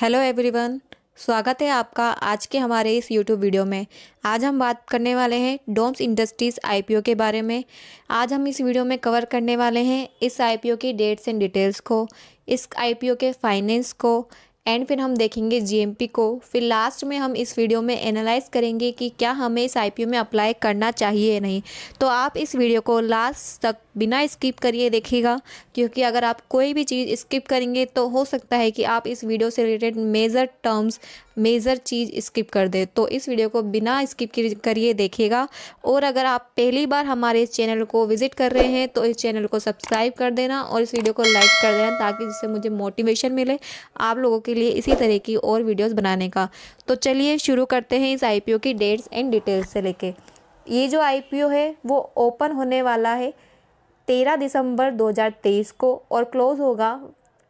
Hello everyone स्वागत है आपका आज के हमारे इस यूट्यूब वीडियो में आज हम बात करने वाले हैं डोम्स इंडस्ट्रीज़ आईपीओ के बारे में आज हम इस वीडियो में कवर करने वाले हैं इस आईपीओ की डेट्स एंड डिटेल्स को इस आईपीओ के फाइनेंस को एंड फिर हम देखेंगे जीएमपी को फिर लास्ट में हम इस वीडियो में एनालाइज करेंगे कि क्या हमें इस आईपीओ में अप्लाई करना चाहिए या नहीं तो आप इस वीडियो को लास्ट तक बिना स्किप करिए देखिएगा क्योंकि अगर आप कोई भी चीज़ स्किप करेंगे तो हो सकता है कि आप इस वीडियो से रिलेटेड मेजर टर्म्स मेजर चीज़ स्किप कर दे तो इस वीडियो को बिना स्किप करिए देखिएगा और अगर आप पहली बार हमारे चैनल को विज़िट कर रहे हैं तो इस चैनल को सब्सक्राइब कर देना और इस वीडियो को लाइक कर देना ताकि जिससे मुझे मोटिवेशन मिले आप लोगों के लिए इसी तरह की और वीडियोज़ बनाने का तो चलिए शुरू करते हैं इस आई की डेट्स एंड डिटेल्स से लेके ये जो आई है वो ओपन होने वाला है तेरह दिसंबर 2023 को और क्लोज़ होगा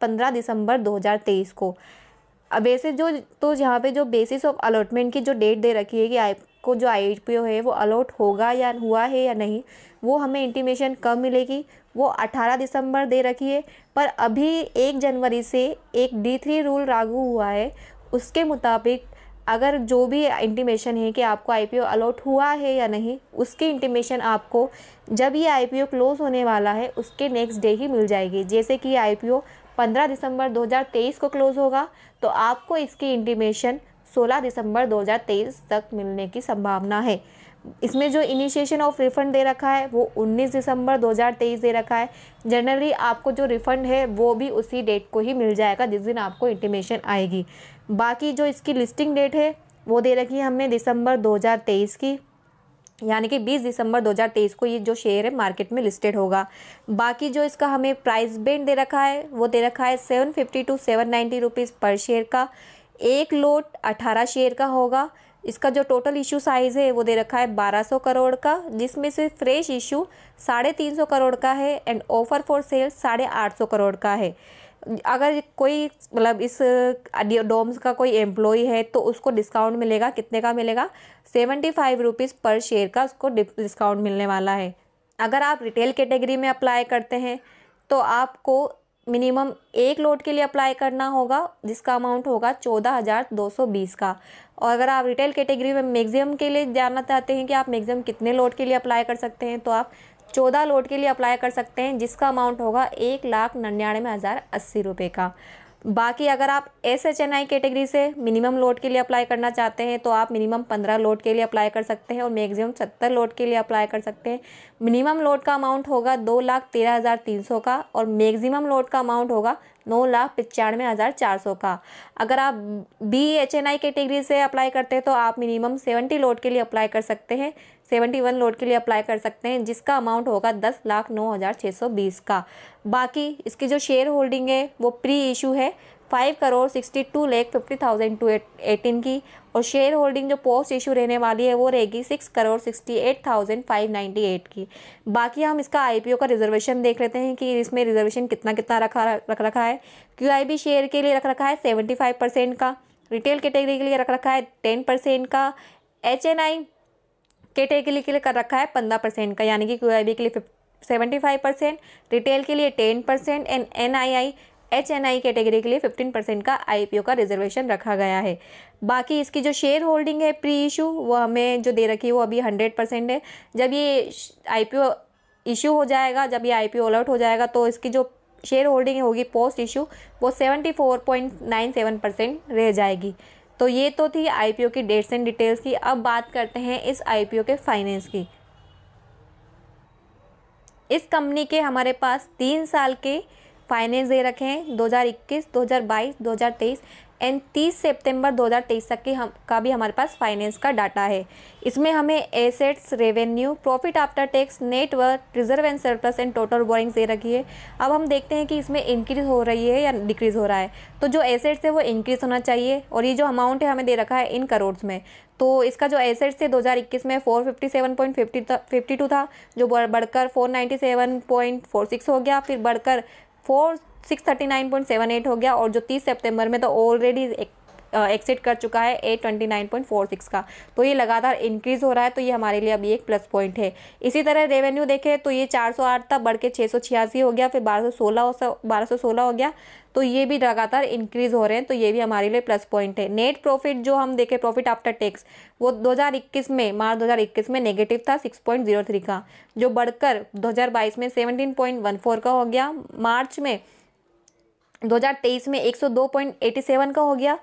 पंद्रह दिसंबर 2023 को वैसे जो तो यहाँ पे जो बेसिस ऑफ अलॉटमेंट की जो डेट दे रखी है कि आपको जो आई पी ओ है वो अलॉट होगा या हुआ है या नहीं वो हमें इंटीमेशन कब मिलेगी वो 18 दिसंबर दे रखी है पर अभी एक जनवरी से एक डी थ्री रूल लागू हुआ है उसके मुताबिक अगर जो भी इंटीमेशन है कि आपको आई पी ओ अलॉट हुआ है या नहीं उसकी इंटीमेशन आपको जब ये आई पी ओ क्लोज़ होने वाला है उसके नेक्स्ट डे ही मिल जाएगी जैसे कि आई पी ओ 15 दिसंबर 2023 को क्लोज़ होगा तो आपको इसकी इंटीमेशन 16 दिसंबर 2023 तक मिलने की संभावना है इसमें जो इनिशिएशन ऑफ रिफ़ंड दे रखा है वो 19 दिसंबर 2023 दे रखा है जनरली आपको जो रिफ़ंड है वो भी उसी डेट को ही मिल जाएगा जिस दिन आपको इंटीमेशन आएगी बाकी जो इसकी लिस्टिंग डेट है वो दे रखी है हमने दिसंबर 2023 की यानी कि 20 दिसंबर 2023 को ये जो शेयर है मार्केट में लिस्टेड होगा बाकी जो इसका हमें प्राइस बैंड दे रखा है वो दे रखा है 750 टू 790 रुपीस पर शेयर का एक लोट 18 शेयर का होगा इसका जो टोटल इशू साइज़ है वो दे रखा है 1200 करोड़ का जिसमें से फ्रेश इशू साढ़े तीन सौ करोड़ का है एंड ऑफर फॉर सेल साढ़े आठ सौ करोड़ का है अगर कोई मतलब इस डोम्स का कोई एम्प्लॉय है तो उसको डिस्काउंट मिलेगा कितने का मिलेगा सेवेंटी फाइव रुपीज़ पर शेयर का उसको डिस्काउंट मिलने वाला है अगर आप रिटेल कैटेगरी में अप्लाई करते हैं तो आपको मिनिमम एक लोड के लिए अप्लाई करना होगा जिसका अमाउंट होगा चौदह हज़ार दो सौ बीस का और अगर आप रिटेल कैटेगरी में मैक्सिमम के लिए जानना चाहते हैं कि आप मैक्सिमम कितने लोड के लिए अप्लाई कर सकते हैं तो आप चौदह लोड के लिए अप्लाई कर सकते हैं जिसका अमाउंट होगा एक लाख निन्यानवे हज़ार अस्सी रुपये का बाकी अगर आप S H N I category से मिनिमम लोड के लिए अप्लाई करना चाहते हैं तो आप मिनिमम पंद्रह लोड के लिए अप्लाई कर सकते हैं और मैक्सिमम सत्तर लोड के लिए अप्लाई कर सकते हैं मिनिमम लोड का अमाउंट होगा दो लाख तेरह हज़ार तीन सौ का और मैक्सिमम लोड का अमाउंट होगा नौ लाख पचानवे हज़ार चार सौ का अगर आप B H N I category से अप्लाई करते हैं तो आप मिनिमम सेवेंटी लोड के लिए अप्लाई कर सकते हैं सेवेंटी वन लोड के लिए अप्लाई कर सकते हैं जिसका अमाउंट होगा दस लाख नौ हज़ार छः सौ बीस का बाकी इसकी जो शेयर होल्डिंग है वो प्री इशू है five crore sixty two lakh fifty thousand two eighteen की और शेयर होल्डिंग जो पोस्ट इशू रहने वाली है वो रहेगी six crore sixty eight thousand five ninety eight की बाकी हम इसका आईपीओ का रिजर्वेशन देख लेते हैं कि इसमें रिजर्वेशन कितना कितना रखा रख रखा है क्यू शेयर के लिए रख रखा है सेवेंटी फाइव परसेंट का रिटेल कैटेगरी के लिए रख रखा है टेन परसेंट का एच एन आई कैटेगरी के लिए कर रखा है पंद्रह परसेंट का यानी कि क्यू आई के लिए सेवेंटी फाइव परसेंट रिटेल के लिए ten percent and N I I H N I category के लिए फिफ्टीन परसेंट का आई पी ओ का रिजर्वेशन रखा गया है बाकी इसकी जो शेयर होल्डिंग है प्री इशू वो हमें जो दे रखी है वो अभी हंड्रेड परसेंट है जब ये आई पी ओ इशू हो जाएगा जब ये आई पी ओ आउट हो जाएगा तो इसकी जो शेयर होल्डिंग होगी पोस्ट इशू वो seventy four point nine seven percent रह जाएगी तो ये तो थी आईपीओ की डेट्स एंड डिटेल्स की अब बात करते हैं इस आईपीओ के फाइनेंस की इस कंपनी के हमारे पास तीन साल के फाइनेंस दे रखे हैं 2021, 2022, 2023 एंड 30 सितंबर 2023 तक की हम का भी हमारे पास फाइनेंस का डाटा है इसमें हमें assets revenue profit after tax net worth reserve and surplus and total borrowings दे रखी है अब हम देखते हैं कि इसमें इंक्रीज़ हो रही है या डिक्रीज़ हो रहा है तो जो एसेट्स है वो इंक्रीज़ होना चाहिए और ये जो अमाउंट है हमें दे रखा है इन करोड्स में तो इसका जो एसेट्स थे 2021 में 457.52 था जो बढ़कर 497.46 हो गया फिर बढ़कर four six thirty nine point seven eight हो गया और जो तीस सितंबर में तो ऑलरेडी एक्सिट कर चुका है eight twenty nine point four six का तो ये लगातार इंक्रीज़ हो रहा है तो ये हमारे लिए अभी एक प्लस पॉइंट है इसी तरह रेवेन्यू देखें तो ये चार सौ आठ था बढ़ के छः सौ छियासी हो गया फिर बारह सौ सोलह बारह सौ सोलह हो गया तो ये भी लगातार इंक्रीज़ हो रहे हैं तो ये भी हमारे लिए प्लस पॉइंट है नेट प्रॉफिट जो हम देखें प्रॉफिट आफ्टर टैक्स वो 2021 में मार्च 2021 में नेगेटिव था 6.03 का जो बढ़कर 2022 में 17.14 का हो गया मार्च में 2023 में 102.87 का हो गया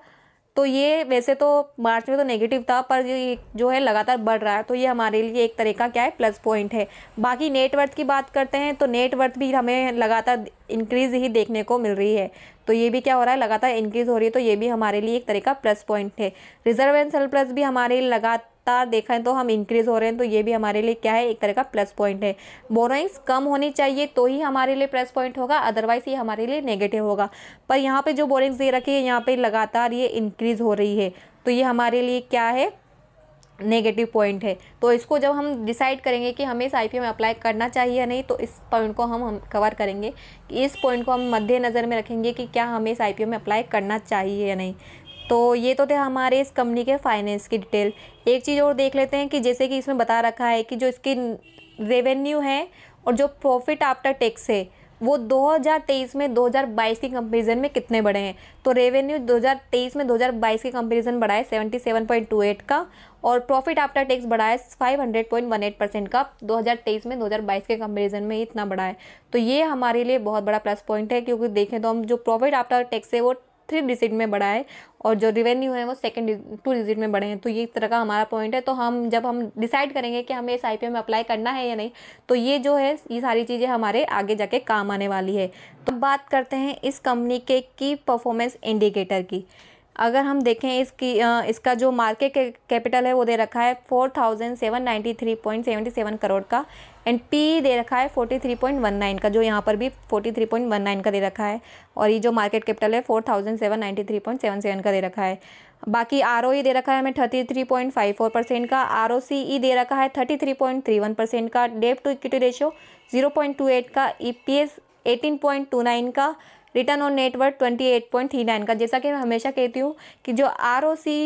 तो ये वैसे तो मार्च में तो नेगेटिव था पर ये जो है लगातार बढ़ रहा है तो ये हमारे लिए एक तरह का क्या है प्लस पॉइंट है बाकी नेटवर्थ की बात करते हैं तो नेटवर्थ भी हमें लगातार इंक्रीज ही देखने को मिल रही है तो ये भी क्या हो रहा है लगातार इंक्रीज़ हो रही है तो ये भी हमारे लिए एक तरह का प्लस पॉइंट है रिजर्व एंड सरप्लस भी हमारे लगातार लगातार देखा तो हम इंक्रीज़ हो रहे हैं तो ये भी हमारे लिए क्या है एक तरह का प्लस पॉइंट है बोरोइंग्स कम होनी चाहिए तो ही हमारे लिए प्लस पॉइंट होगा अदरवाइज़ ये हमारे लिए नेगेटिव होगा पर यहाँ पर जो बोरिंग्स दे रखी है यहाँ पर लगातार ये इंक्रीज़ हो रही है तो ये हमारे लिए क्या है नेगेटिव पॉइंट है तो इसको जब हम डिसाइड करेंगे कि हमें इस आई में अप्लाई करना चाहिए या नहीं तो इस पॉइंट को हम, हम कवर करेंगे इस पॉइंट को हम मद्देनज़र में रखेंगे कि क्या हमें इस आई में अप्लाई करना चाहिए या नहीं तो ये तो थे हमारे इस कंपनी के फाइनेंस की डिटेल एक चीज़ और देख लेते हैं कि जैसे कि इसमें बता रखा है कि जो इसकी रेवेन्यू है और जो प्रॉफिट आफ्टर टैक्स है वो 2023 में 2022 की कंपैरिजन में कितने बढ़े हैं तो रेवेन्यू 2023 में 2022 की कंपैरिजन बढ़ा है 77.28 का और प्रॉफिट आफ्टर टैक्स बढ़ा है 500.18 परसेंट का 2023 में 2022 के कंपैरिजन में इतना बढ़ा है तो ये हमारे लिए बहुत बड़ा प्लस पॉइंट है क्योंकि देखें तो हम जो प्रॉफिट आफ्टर टैक्स है वो थ्री डिजिट में बढ़ा है और जो रिवेन्यू है वो सेकंड टू डिजिट में बढ़े हैं तो ये इस तरह का हमारा पॉइंट है तो हम जब हम डिसाइड करेंगे कि हमें इस आई में अप्लाई करना है या नहीं तो ये जो है ये सारी चीज़ें हमारे आगे जाके काम आने वाली है तो बात करते हैं इस कंपनी के की परफॉर्मेंस इंडिकेटर की अगर हम देखें इसकी इसका जो मार्केट कैपिटल है वो दे रखा है four thousand seven ninety three point seventy seven crore का एंड पी दे रखा है forty three point one nine का जो यहाँ पर भी forty three point one nine का दे रखा है और ये जो मार्केट कैपिटल है four thousand seven ninety three point seven seven का दे रखा है बाकी आर ओ ई दे रखा है हमें thirty three point five four percent का आर ओ सी ई दे रखा है thirty three point three one percent का debt to equity ratio zero point two eight का E P S eighteen point two nine का return on net worth twenty eight point three nine का जैसा कि मैं हमेशा कहती हूँ कि जो R O C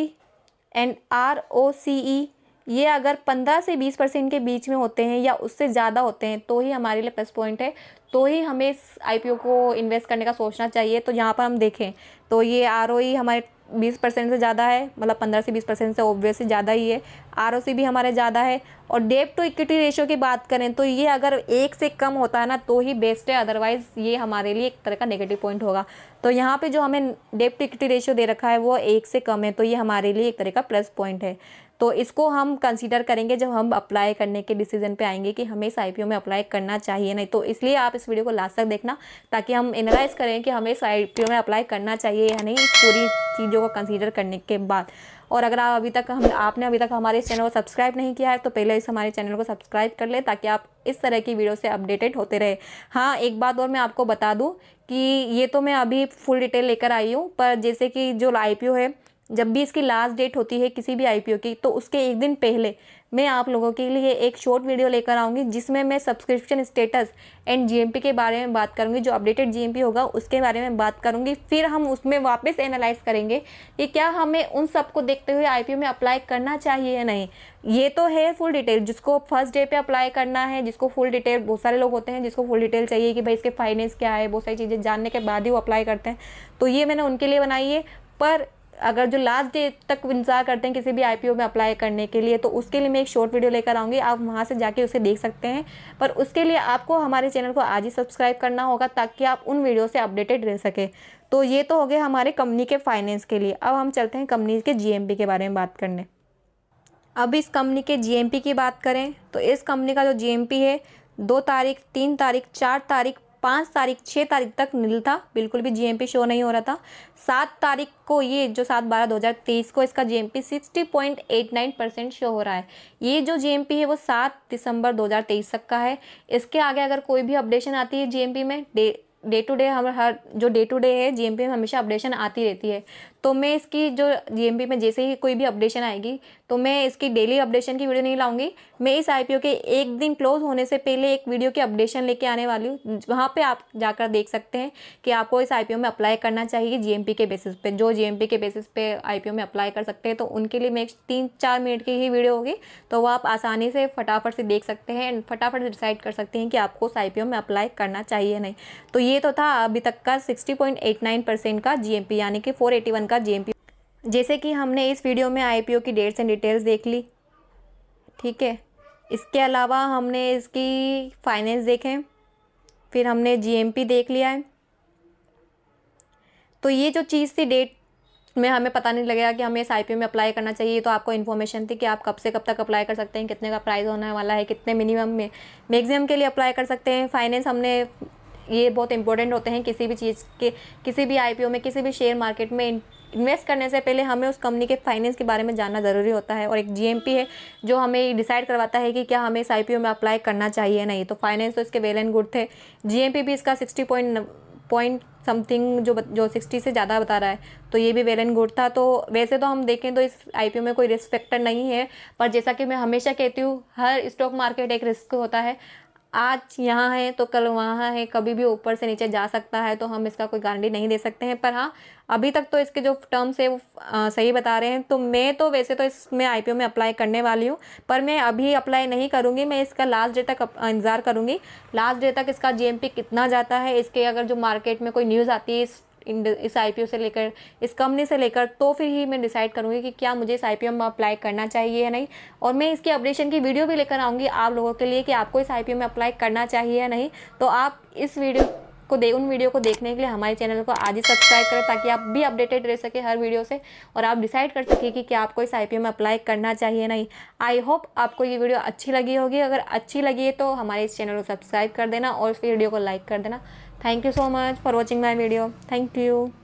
and R O C E ये अगर 15 से 20 परसेंट के बीच में होते हैं या उससे ज़्यादा होते हैं तो ही हमारे लिए प्लस पॉइंट है तो ही हमें इस आई को इन्वेस्ट करने का सोचना चाहिए तो यहाँ पर हम देखें तो ये आर e हमारे 20 परसेंट से ज़्यादा है मतलब 15 से 20 परसेंट से ऑब्वियसली ज़्यादा ही है आर भी हमारे ज़्यादा है और डेप टू इक्विटी रेशियो की बात करें तो ये अगर एक से कम होता है ना तो ही बेस्ट है अदरवाइज़ ये हमारे लिए एक तरह का नेगेटिव पॉइंट होगा तो यहाँ पे जो हमें डेप टू इक्विटी रेशियो दे रखा है वो एक से कम है तो ये हमारे लिए एक तरह का प्लस पॉइंट है तो इसको हम कंसिडर करेंगे जब हम अप्लाई करने के डिसीजन पे आएंगे कि हमें इस आई में अप्लाई करना चाहिए नहीं तो इसलिए आप इस वीडियो को लास्ट तक देखना ताकि हम एनालाइज करें कि हमें इस आई में अप्लाई करना चाहिए या नहीं इस पूरी चीज़ों को कंसिडर करने के बाद और अगर आप अभी तक हम आपने अभी तक हमारे इस चैनल को सब्सक्राइब नहीं किया है तो पहले इस हमारे चैनल को सब्सक्राइब कर लें ताकि आप इस तरह की वीडियो से अपडेटेड होते रहे हाँ एक बात और मैं आपको बता दूँ कि ये तो मैं अभी फुल डिटेल लेकर आई हूँ पर जैसे कि जो आई है जब भी इसकी लास्ट डेट होती है किसी भी आईपीओ की तो उसके एक दिन पहले मैं आप लोगों के लिए एक शॉर्ट वीडियो लेकर आऊँगी जिसमें मैं सब्सक्रिप्शन स्टेटस एंड जीएमपी के बारे में बात करूँगी जो अपडेटेड जीएमपी होगा उसके बारे में बात करूँगी फिर हम उसमें वापस एनालाइज करेंगे कि क्या हमें उन सबको देखते हुए आई में अप्लाई करना चाहिए या नहीं ये तो है फुल डिटेल जिसको फर्स्ट डे पर अप्लाई करना है जिसको फुल डिटेल बहुत सारे लोग होते हैं जिसको फुल डिटेल चाहिए कि भाई इसके फाइनेंस क्या है बहुत सारी चीज़ें जानने के बाद ही वो अप्लाई करते हैं तो ये मैंने उनके लिए बनाई है पर अगर जो लास्ट डे तक इंतजार करते हैं किसी भी आई में अप्लाई करने के लिए तो उसके लिए मैं एक शॉर्ट वीडियो लेकर आऊँगी आप वहाँ से जाके उसे देख सकते हैं पर उसके लिए आपको हमारे चैनल को आज ही सब्सक्राइब करना होगा ताकि आप उन वीडियो से अपडेटेड रह सके तो ये तो हो गया हमारे कंपनी के फाइनेंस के लिए अब हम चलते हैं कंपनी के जी के बारे में बात करने अब इस कंपनी के जी की बात करें तो इस कंपनी का जो जी है दो तारीख तीन तारीख चार तारीख पाँच तारीख छः तारीख तक नील था बिल्कुल भी जीएमपी शो नहीं हो रहा था सात तारीख को ये जो सात बारह दो हज़ार तेईस को इसका GMP sixty point eight nine percent show हो रहा है ये जो जीएमपी है वो सात दिसंबर दो हज़ार तेईस तक का है इसके आगे अगर कोई भी अपडेशन आती है जी में डे डे टू डे हम हर जो डे टू डे है जीएमपी में हमेशा अपडेशन आती रहती है तो मैं इसकी जो जी में जैसे ही कोई भी अपडेशन आएगी तो मैं इसकी डेली अपडेशन की वीडियो नहीं लाऊंगी मैं इस आई के एक दिन क्लोज होने से पहले एक वीडियो की अपडेशन लेके आने वाली हूँ वहाँ पर आप जाकर देख सकते हैं कि आपको इस आई में अप्लाई करना चाहिए जी के बेसिस पे जो जी के बेसिस पे आई में अप्लाई कर सकते हैं तो उनके लिए मैं तीन चार मिनट की ही वीडियो होगी तो वो आप आसानी से फटाफट से देख सकते हैं एंड फटाफट डिसाइड कर सकते हैं कि आपको उस आई में अप्लाई करना चाहिए नहीं तो ये तो था अभी तक का सिक्सटी का जी यानी कि फोर का जेएमपी जैसे कि हमने इस वीडियो में आईपीओ की डेट्स एंड डिटेल्स देख ली ठीक है इसके अलावा हमने इसकी फाइनेंस देखें फिर हमने जीएमपी देख लिया है तो ये जो चीज़ थी डेट में हमें पता नहीं लगेगा कि हमें इस आई में अप्लाई करना चाहिए तो आपको इन्फॉर्मेशन थी कि आप कब से कब तक अप्लाई कर सकते हैं कितने का प्राइस होने वाला है कितने मिनिमम में मैक्सिमम के लिए अप्लाई कर सकते हैं फाइनेंस हमने ये बहुत इंपॉर्टेंट होते हैं किसी भी चीज़ के किसी भी आईपीओ में किसी भी शेयर मार्केट में इन्वेस्ट करने से पहले हमें उस कंपनी के फाइनेंस के बारे में जानना ज़रूरी होता है और एक जीएमपी है जो हमें डिसाइड करवाता है कि क्या हमें इस आई में अप्लाई करना चाहिए नहीं तो फाइनेंस तो इसके वेल एंड गुड थे जी भी इसका सिक्सटी पॉइंट पॉइंट समथिंग जो जो सिक्सटी से ज़्यादा बता रहा है तो ये भी वेल एंड गुड था तो वैसे तो हम देखें तो इस आई में कोई रिस्क फैक्टर नहीं है पर जैसा कि मैं हमेशा कहती हूँ हर स्टॉक मार्केट एक रिस्क होता है आज यहाँ है तो कल वहाँ है कभी भी ऊपर से नीचे जा सकता है तो हम इसका कोई गारंटी नहीं दे सकते हैं पर हाँ अभी तक तो इसके जो टर्म्स है वो आ, सही बता रहे हैं तो मैं तो वैसे तो इसमें आई में अप्लाई करने वाली हूँ पर मैं अभी अप्लाई नहीं करूँगी मैं इसका लास्ट डे तक इंतज़ार करूँगी लास्ट डे तक इसका जी कितना जाता है इसके अगर जो मार्केट में कोई न्यूज़ आती है इन इस आई से लेकर इस कंपनी से लेकर तो फिर ही मैं डिसाइड करूँगी कि क्या मुझे इस आई में अप्लाई करना चाहिए या नहीं और मैं इसकी अपडेशन की वीडियो भी लेकर आऊँगी आप लोगों के लिए कि आपको इस आई में अप्लाई करना चाहिए या नहीं तो आप इस वीडियो को दे उन वीडियो को देखने के लिए हमारे चैनल को आज ही सब्सक्राइब करें ताकि आप भी अपडेटेड रह सके हर वीडियो से और आप डिसाइड कर सके कि क्या आपको इस आई में अप्लाई करना चाहिए नहीं आई होप आपको ये वीडियो अच्छी लगी होगी अगर अच्छी लगी है तो हमारे इस चैनल को सब्सक्राइब कर देना और इस वीडियो को लाइक कर देना Thank you so much for watching my video. Thank you.